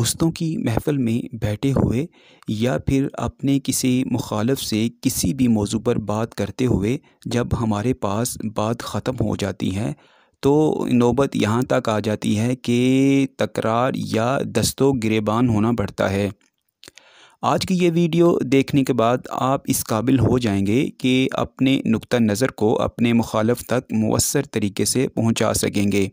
दोस्तों की महफ़ल में बैठे हुए या फिर अपने किसी मुखालफ से किसी भी मौजू पर बात करते हुए जब हमारे पास बात ख़त्म हो जाती है तो नौबत यहाँ तक आ जाती है कि तकरार या दस्तो गिरेबान होना पड़ता है आज की ये वीडियो देखने के बाद आप इस काबिल हो जाएंगे कि अपने नुक़ नज़र को अपने मुखालफ तक मवसर तरीके से पहुँचा सकेंगे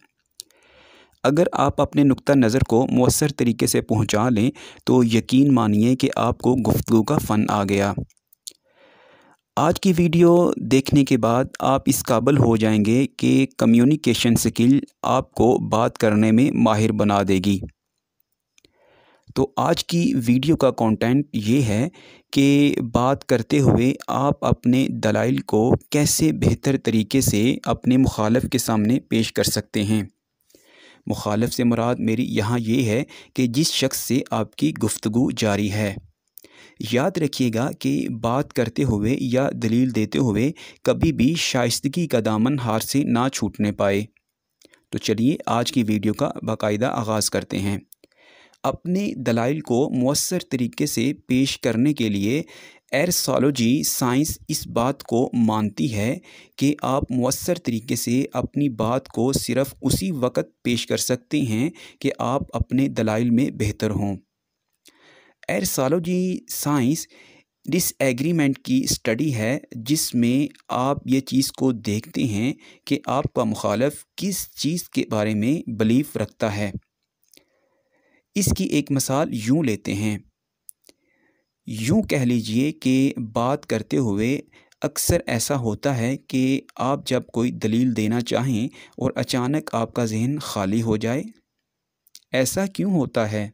अगर आप अपने नुक़ नज़र को मवसर तरीके से पहुँचा लें तो यकीन मानिए कि आपको गुफ्तु का फ़न आ गया आज की वीडियो देखने के बाद आप इस काबल हो जाएंगे कि कम्युनिकेशन स्किल आपको बात करने में माहिर बना देगी तो आज की वीडियो का कंटेंट ये है कि बात करते हुए आप अपने दलाइल को कैसे बेहतर तरीके से अपने मुखालफ के सामने पेश कर सकते हैं मुखालफ से मुराद मेरी यहाँ ये है कि जिस शख्स से आपकी गुफ्तु जारी है याद रखिएगा कि बात करते हुए या दलील देते हुए कभी भी शाइस्तगी का दामन हार से ना छूटने पाए तो चलिए आज की वीडियो का बाकायदा आगाज़ करते हैं अपने दलाइल को मवसर तरीके से पेश करने के लिए एरसालोजी साइंस इस बात को मानती है कि आप मवसर तरीके से अपनी बात को सिर्फ उसी वक्त पेश कर सकते हैं कि आप अपने दलाइल में बेहतर हों एरसालोजी साइंस डिसएग्रीमेंट की स्टडी है जिसमें आप ये चीज़ को देखते हैं कि आपका मुखालफ किस चीज़ के बारे में बिलीफ रखता है इसकी एक मिसाल यूँ लेते हैं यूँ कह लीजिए कि बात करते हुए अक्सर ऐसा होता है कि आप जब कोई दलील देना चाहें और अचानक आपका जहन खाली हो जाए ऐसा क्यों होता है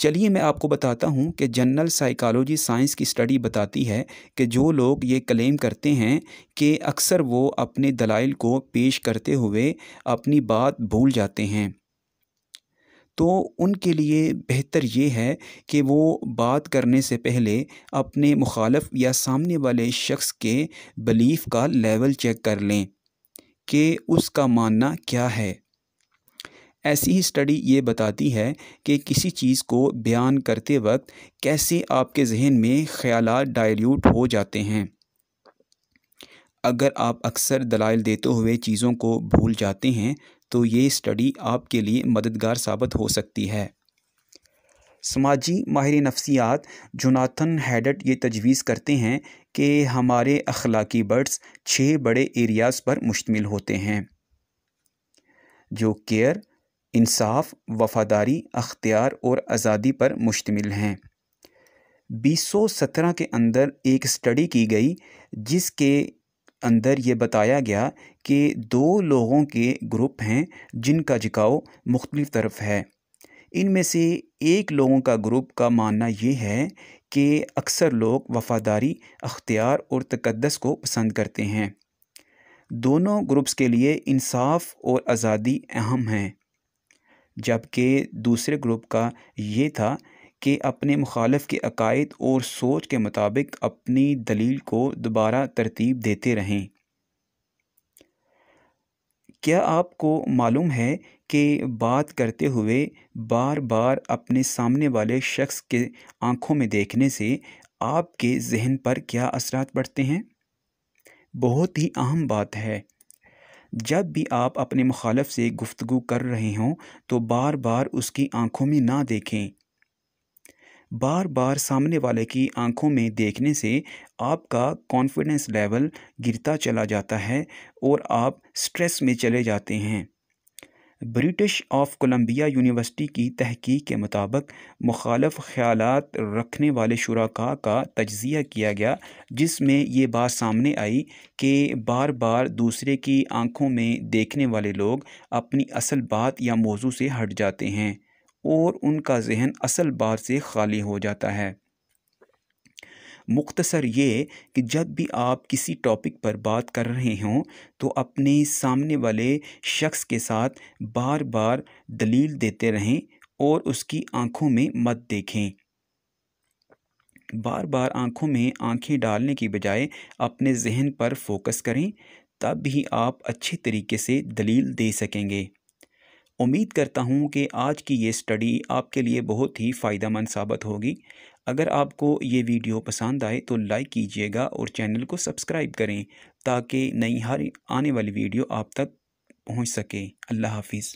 चलिए मैं आपको बताता हूँ कि जनरल साइकोलॉजी साइंस की स्टडी बताती है कि जो लोग ये क्लेम करते हैं कि अक्सर वो अपने दलाइल को पेश करते हुए अपनी बात भूल जाते हैं तो उनके लिए बेहतर ये है कि वो बात करने से पहले अपने मुखालफ या सामने वाले शख्स के बिलीफ का लेवल चेक कर लें कि उसका मानना क्या है ऐसी ही स्टडी ये बताती है कि किसी चीज़ को बयान करते वक्त कैसे आपके जहन में ख्याल डायल्यूट हो जाते हैं अगर आप अक्सर दलाइल देते हुए चीज़ों को भूल जाते हैं तो ये स्टडी आपके लिए मददगार साबित हो सकती है समाजी माहिर नफसियात जोनाथन हैडट ये तजवीज़ करते हैं कि हमारे अखलाकी बर्ड्स छः बड़े एरियाज़ पर मुश्तमिल होते हैं जो केयर इंसाफ वफादारी अख्तियार और आज़ादी पर मुश्तमिल हैं सत्रह के अंदर एक स्टडी की गई जिसके अंदर ये बताया गया कि दो लोगों के ग्रुप हैं जिनका झिकाव मुख्तलिफ़ तरफ है इनमें से एक लोगों का ग्रुप का मानना ये है कि अक्सर लोग वफादारी अख्तियार और तकदस को पसंद करते हैं दोनों ग्रुप्स के लिए इंसाफ और आज़ादी अहम हैं जबकि दूसरे ग्रुप का ये था कि अपने मुखालफ के अकायद और सोच के मुताबिक अपनी दलील को दोबारा तरतीब देते रहें क्या आपको मालूम है कि बात करते हुए बार बार अपने सामने वाले शख्स के आँखों में देखने से आपके जहन पर क्या असरात पड़ते हैं बहुत ही अहम बात है जब भी आप अपने मुखालफ से गुफ्तु कर रहे हों तो बार बार उसकी आँखों में ना देखें बार बार सामने वाले की आंखों में देखने से आपका कॉन्फिडेंस लेवल गिरता चला जाता है और आप स्ट्रेस में चले जाते हैं ब्रिटिश ऑफ कोलंबिया यूनिवर्सिटी की तहकीक के मुताबिक मुखालफ ख्याल रखने वाले शुरा का तजिया किया गया जिसमें ये बात सामने आई कि बार बार दूसरे की आंखों में देखने वाले लोग अपनी असल बात या मौजू से हट जाते हैं और उनका जहन असल बात से खाली हो जाता है मुख्तसर ये कि जब भी आप किसी टॉपिक पर बात कर रहे हों तो अपने सामने वाले शख्स के साथ बार बार दलील देते रहें और उसकी आंखों में मत देखें बार बार आंखों में आंखें डालने की बजाय अपने जहन पर फोकस करें तब भी आप अच्छे तरीके से दलील दे सकेंगे उम्मीद करता हूँ कि आज की ये स्टडी आपके लिए बहुत ही फ़ायदा मंद साबित होगी अगर आपको ये वीडियो पसंद आए तो लाइक कीजिएगा और चैनल को सब्सक्राइब करें ताकि नई हर आने वाली वीडियो आप तक पहुँच सके अल्लाह हाफिज़